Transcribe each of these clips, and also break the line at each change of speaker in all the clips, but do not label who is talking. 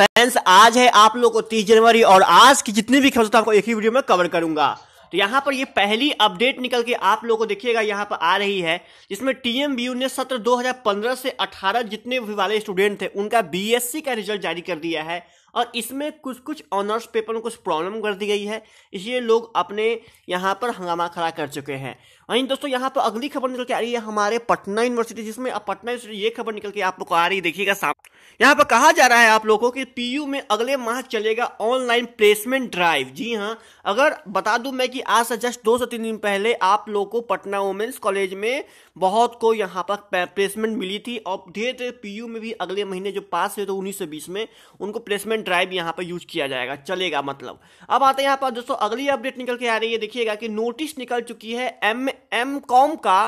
friends आज है आप लोग को तीस जनवरी और आज की जितनी भी खबर आपको एक ही वीडियो में कवर करूंगा तो यहाँ पर ये पहली अपडेट निकल के आप लोगों को देखिएगा यहाँ पर आ रही है जिसमें टीएमबीयू ने सत्र 2015 से 18 जितने भी वाले स्टूडेंट थे उनका बीएससी का रिजल्ट जारी कर दिया है और इसमें कुछ कुछ ऑनर्स पेपर में कुछ प्रॉब्लम कर दी गई है इसलिए लोग अपने यहाँ पर हंगामा खड़ा कर चुके हैं वहीं दोस्तों यहाँ पर तो अगली खबर निकल के आ रही है हमारे पटना यूनिवर्सिटी जिसमें अब पटना यूनिवर्सिटी ये खबर निकल के आप लोग को आ रही देखिएगा सामने यहाँ पर कहा जा रहा है आप लोगों को कि पीयू में अगले माह चलेगा ऑनलाइन प्लेसमेंट ड्राइव जी हाँ अगर बता दूं मैं कि आज से जस्ट दो से तीन दिन पहले आप लोगों को पटना वुमेन्स कॉलेज में बहुत को यहाँ पर प्लेसमेंट मिली थी और धीरे धीरे पीयू में भी अगले महीने जो पास हुए तो उन्नीस सौ बीस में उनको प्लेसमेंट ड्राइव यहाँ पर यूज किया जाएगा चलेगा मतलब अब आते हैं यहाँ पर दोस्तों अगली अपडेट निकल के आ रही है देखिएगा कि नोटिस निकल चुकी है एम एम कॉम का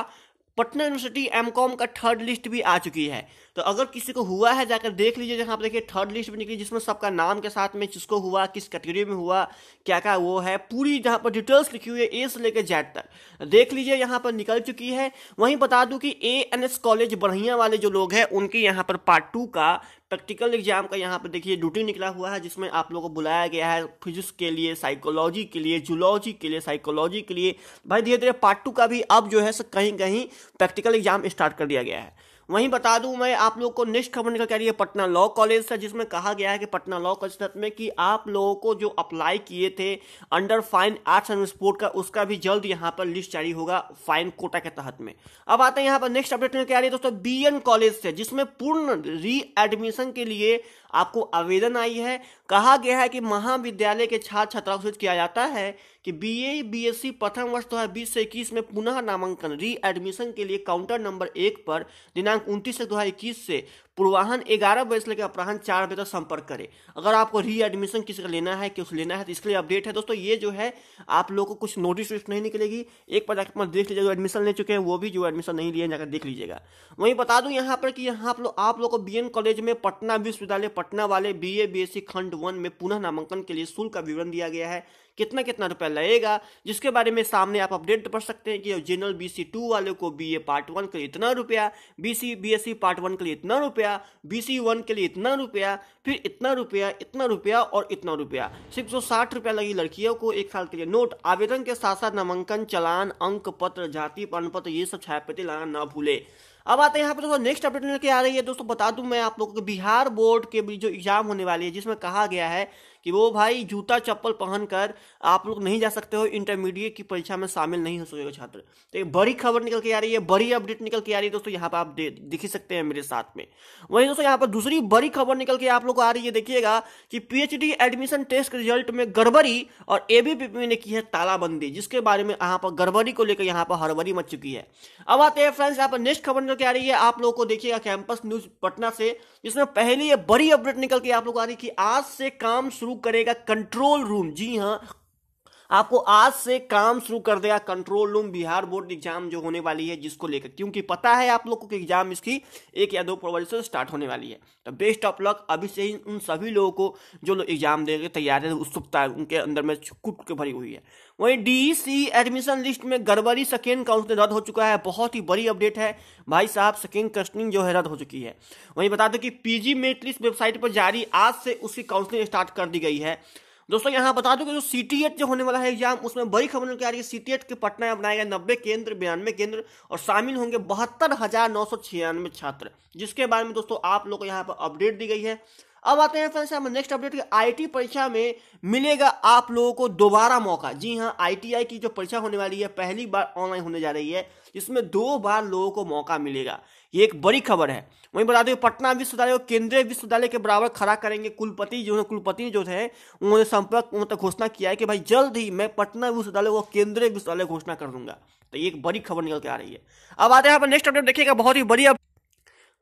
पटना यूनिवर्सिटी एम कॉम का थर्ड लिस्ट भी आ चुकी है तो अगर किसी को हुआ है जाकर देख लीजिए जहाँ पर देखिए थर्ड लिस्ट में निकली जिसमें सबका नाम के साथ में किसको हुआ किस कैटेगरी में हुआ क्या क्या वो है पूरी जहाँ पर डिटेल्स लिखी हुई है ए से लेकर जेड तक देख लीजिए यहाँ पर निकल चुकी है वहीं बता दूँ कि ए एन एस कॉलेज बढ़िया वाले जो लोग हैं उनके यहाँ पर पार्ट टू का प्रैक्टिकल एग्जाम का यहाँ पर देखिए ड्यूटी निकला हुआ है जिसमें आप लोगों को बुलाया गया है फिजिक्स के लिए साइकोलॉजी के लिए जूलॉजी के लिए साइकोलॉजी के लिए भाई धीरे धीरे पार्ट टू का भी अब जो है कहीं कहीं प्रैक्टिकल एग्जाम स्टार्ट कर दिया गया है वहीं बता दूं मैं आप लोग को नेक्स्ट खबर निकल कह रही है पटना लॉ कॉलेज से जिसमें कहा गया है कि पटना लॉ कॉलेज में कि आप लोगों को जो अप्लाई किए थे under fine arts and sport का उसका भी जल्द यहां पर लिस्ट जारी होगा फाइन कोटा के तहत में अब आते हैं यहां पर नेक्स्ट अपडेट निकल के आ रही है दोस्तों बी कॉलेज से जिसमें पूर्ण री एडमिशन के लिए आपको आवेदन आई है कहा गया है कि महाविद्यालय के छात्र छात्राओं से किया जाता है कि एस सी प्रथम वर्ष दो हज़ार बीस से इक्कीस में पुनः नामांकन री एडमिशन के लिए काउंटर नंबर एक पर दिनांक Frank, un teaser que पूर्वाहन ग्यारह बजे से लेकर अपराहन चार बजे तक संपर्क करें अगर आपको री एडमिशन किसी का लेना है किस लेना है तो इसके लिए अपडेट है दोस्तों ये जो है आप लोग को कुछ नोटिस वोटिस नहीं निकलेगी एक बार जाकर देख लीजिए जो एडमिशन ले चुके हैं वो भी जो एडमिशन नहीं लिए जाकर देख लीजिएगा वहीं बता दूँ यहाँ पर कि यहाँ आप लोग आप लोग को बी कॉलेज में पटना विश्वविद्यालय पटना वाले बी ए खंड वन में पुनः नामांकन के लिए शुल्क का विवरण दिया गया है कितना कितना रुपया लगेगा जिसके बारे में सामने आप अपडेट पढ़ सकते हैं कि जनरल बी सी टू वाले को बी ए पार्ट वन के लिए इतना रुपया B C B S C part one के लिए इतना रुपया रुपया बी सी वन के लिए इतना रुपया फिर इतना रुपया इतना रुपया और इतना रुपया सिर्फ सौ साठ रुपया लगी लड़कियों को एक साल के लिए नोट आवेदन के साथ साथ नामांकन चलान अंक पत्र जाति प्रमाण पत्र ये सब छायापति लाना ना भूले अब आते हैं यहाँ पे दोस्तों नेक्स्ट अपडेट लेके आ रही है दोस्तों बता दूं मैं आप लोगों को बिहार बोर्ड के भी जो एग्जाम होने वाली है जिसमें कहा गया है कि वो भाई जूता चप्पल पहनकर आप लोग नहीं जा सकते हो इंटरमीडिएट की परीक्षा में शामिल नहीं हो सकेगा छात्र तो एक बड़ी खबर निकल के आ रही है बड़ी अपडेट निकल के आ रही है दोस्तों यहाँ पर आप देख ही सकते हैं मेरे साथ में वहीं दोस्तों यहाँ पर दूसरी बड़ी खबर निकल के आप लोग आ रही है देखिएगा कि पीएचडी एडमिशन टेस्ट रिजल्ट में गड़बड़ी और एबीपीपी ने की है तालाबंदी जिसके बारे में यहाँ पर गड़बड़ी को लेकर यहाँ पर हड़बड़ी मच चुकी है अब आते हैं फ्रेंड्स यहाँ पर नेक्स्ट खबर निकल के आ रही है आप लोग को देखिएगा कैंपस न्यूज पटना से जिसमें पहली ये बड़ी अपडेट निकल के आप लोग आ रही है कि आज से काम शुरू शुरू करेगा कंट्रोल रूम जी हाँ आपको आज से काम शुरू कर देगा control room Bihar board exam जो होने वाली है जिसको लेकर क्योंकि पता है आप लोग को एग्जाम इसकी एक या दो फरवरी से स्टार्ट होने वाली है तो बेस्ट ऑफ लक अभी से ही उन सभी लोगों को जो लोग एग्जाम देने तैयार तैयारी उत्सुकता उनके अंदर में कुट के भरी हुई है वहीं डी एडमिशन लिस्ट में गड़बड़ी सेकेंड काउंसलिंग रद्द हो चुका है बहुत ही बड़ी अपडेट है भाई साहब सेकेंड काउंसलिंग जो है रद्द हो चुकी है वहीं बता दें कि पीजी जी लिस्ट वेबसाइट पर जारी आज से उसकी काउंसलिंग स्टार्ट कर दी गई है दोस्तों यहाँ बता दूं कि जो सी जो होने वाला है एग्जाम उसमें बड़ी खबर निकल आ रही है सी के पटना में बनाया गया नब्बे केंद्र बयानवे केंद्र और शामिल होंगे बहत्तर हजार नौ सौ छियानवे छात्र जिसके बारे में दोस्तों आप लोग को यहाँ पर अपडेट दी गई है अब आते हैं फ्रेंड्स हम नेक्स्ट अपडेट की आईटी परीक्षा में मिलेगा आप लोगों को दोबारा मौका जी हाँ आईटीआई की जो परीक्षा होने वाली है पहली बार ऑनलाइन होने जा रही है जिसमें दो बार लोगों को मौका मिलेगा ये एक बड़ी खबर है वहीं बता दें पटना विश्वविद्यालय और केंद्रीय विश्वविद्यालय के बराबर खड़ा करेंगे कुलपति जो कुलपति जो थे उन्होंने संपर्क मतलब घोषणा किया है कि भाई जल्द ही मैं पटना विश्वविद्यालय और केंद्रीय विश्वविद्यालय घोषणा कर दूंगा तो ये एक बड़ी खबर निकल के आ रही है अब आते हैं आप नेक्स्ट अपडेट देखिएगा बहुत ही बड़ी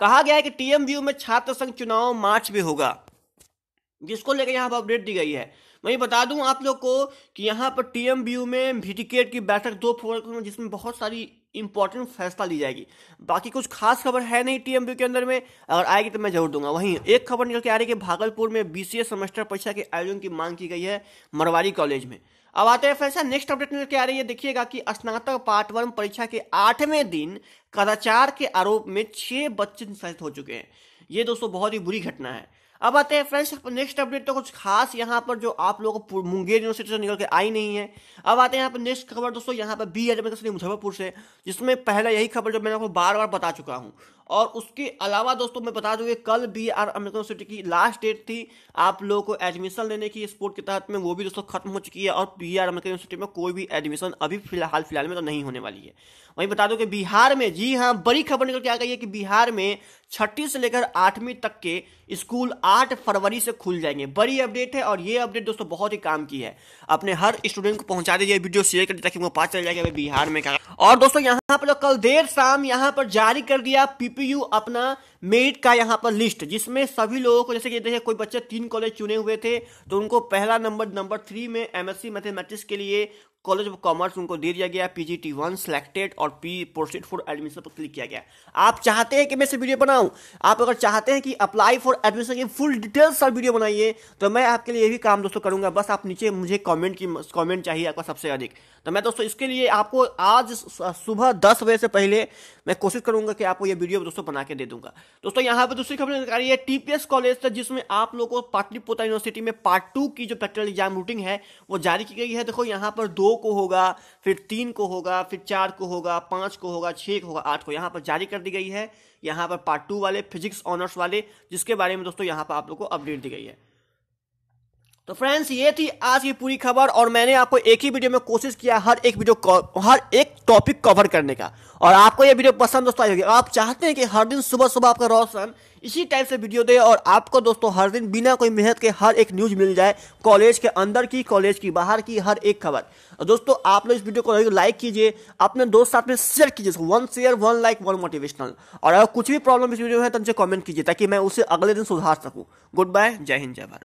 कहा गया है कि टीएम व्यू में छात्र संघ चुनाव मार्च में होगा जिसको लेकर यहाँ पर अपडेट दी गई है वहीं बता दूं आप लोग को कि यहाँ पर टीएम व्यू में भिटिकेट की बैठक दो फरवरी को जिसमें बहुत सारी इंपॉर्टेंट फैसला ली जाएगी बाकी कुछ खास खबर है नहीं टीएम व्यू के अंदर में अगर आएगी तो मैं जरूर दूंगा वहीं एक खबर निकल के आ रही है कि भागलपुर में बीसीए सेमेस्टर परीक्षा के आयोजन की मांग की गई है मरवाड़ी कॉलेज में अब आते हैं फ्रेंड्स नेक्स्ट अपडेट में क्या आ रही है देखिएगा कि स्नातक पार्ट वन परीक्षा के आठवें दिन कदाचार के आरोप में छह बच्चे निष्कासित हो चुके हैं ये दोस्तों बहुत ही बुरी घटना है अब आते हैं फ्रेंड्स नेक्स्ट अपडेट तो कुछ खास यहाँ पर जो आप लोग मुंगेर यूनिवर्सिटी से निकल के आई नहीं है अब आते हैं यहाँ पर नेक्स्ट खबर दोस्तों यहाँ पर बी एच मुजफ्फरपुर से जिसमें पहले यही खबर जो मैंने आपको बार बार बता चुका हूँ और उसके अलावा दोस्तों मैं बता दूंगी कि कल बी आर अमृत यूनिवर्सिटी की लास्ट डेट थी आप लोगों को एडमिशन लेने की स्पोर्ट के तहत में वो भी दोस्तों खत्म हो चुकी है और बी आर अमृत यूनिवर्सिटी में कोई भी एडमिशन अभी फिलहाल फिलहाल में तो नहीं होने वाली है वहीं बता दूं कि बिहार में जी हाँ बड़ी खबर निकल के आ गई है कि बिहार में छठी से लेकर आठवीं तक के स्कूल आठ फरवरी से खुल जाएंगे बड़ी अपडेट है और ये अपडेट दोस्तों बहुत ही काम की है अपने हर स्टूडेंट को पहुंचा दीजिए वीडियो शेयर कर ताकि वो पता चल जाएगा बिहार में क्या और दोस्तों यहाँ आप लोग कल देर शाम यहाँ पर जारी कर दिया पीपीयू अपना मेरिट का यहाँ पर लिस्ट जिसमें सभी लोगों को जैसे कि देखिए कोई बच्चे तीन कॉलेज चुने हुए थे तो उनको पहला नंबर नंबर थ्री में एमएससी मैथमेटिक्स के लिए कॉलेज ऑफ कॉमर्स उनको दे दिया गया P G T one selected और पी प्रोसीड फॉर एडमिशन पर क्लिक किया गया आप चाहते हैं कि मैं इसे वीडियो बनाऊं आप अगर चाहते हैं कि अप्लाई फॉर एडमिशन की फुल डिटेल्स सर वीडियो बनाइए तो मैं आपके लिए भी काम दोस्तों करूंगा बस आप नीचे मुझे कॉमेंट की कॉमेंट चाहिए आपका सबसे अधिक तो मैं दोस्तों इसके लिए आपको आज सुबह दस बजे से पहले मैं कोशिश करूंगा कि आपको ये वीडियो दोस्तों बना के दे दूंगा दोस्तों यहाँ पर दूसरी खबर जानकारी है टीपीएस कॉलेज जिसमें आप लोगों को पाटलिपोता यूनिवर्सिटी में पार्ट टू की जो प्रैक्टिकल एग्जाम रूटिंग है वो जारी की गई है देखो यहाँ पर दो को होगा फिर तीन को होगा फिर चार को होगा पाँच को होगा छः को होगा आठ को यहाँ पर जारी कर दी गई है यहाँ पर पार्ट टू वाले फिजिक्स ऑनर्स वाले जिसके बारे में दोस्तों यहाँ पर आप लोग को अपडेट दी गई है तो फ्रेंड्स ये थी आज की पूरी खबर और मैंने आपको एक ही वीडियो में कोशिश किया हर एक वीडियो हर एक टॉपिक कवर करने का और आपको ये वीडियो पसंद दोस्तों आई होगी आप चाहते हैं कि हर दिन सुबह सुबह आपका रोशन इसी टाइप से वीडियो दे और आपको दोस्तों हर दिन बिना कोई मेहनत के हर एक न्यूज़ मिल जाए कॉलेज के अंदर की कॉलेज की बाहर की हर एक खबर दोस्तों आप लोग इस वीडियो को लाइक कीजिए अपने दोस्त साथ में शेयर कीजिए one share one like one motivational और अगर कुछ भी प्रॉब्लम इस वीडियो में है तो मुझे कॉमेंट कीजिए ताकि मैं उसे अगले दिन सुधार सकूँ गुड बाय जय हिंद जय भारत